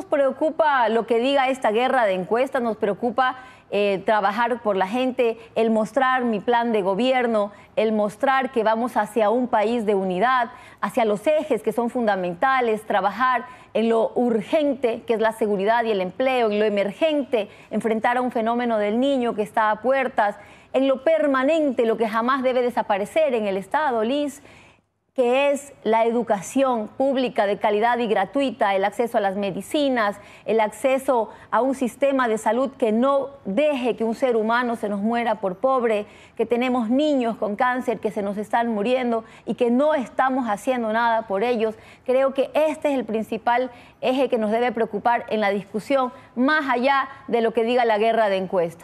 nos preocupa lo que diga esta guerra de encuestas, nos preocupa eh, trabajar por la gente, el mostrar mi plan de gobierno, el mostrar que vamos hacia un país de unidad, hacia los ejes que son fundamentales, trabajar en lo urgente, que es la seguridad y el empleo, en lo emergente, enfrentar a un fenómeno del niño que está a puertas, en lo permanente, lo que jamás debe desaparecer en el Estado, Liz que es la educación pública de calidad y gratuita, el acceso a las medicinas, el acceso a un sistema de salud que no deje que un ser humano se nos muera por pobre, que tenemos niños con cáncer que se nos están muriendo y que no estamos haciendo nada por ellos. Creo que este es el principal eje que nos debe preocupar en la discusión, más allá de lo que diga la guerra de encuestas.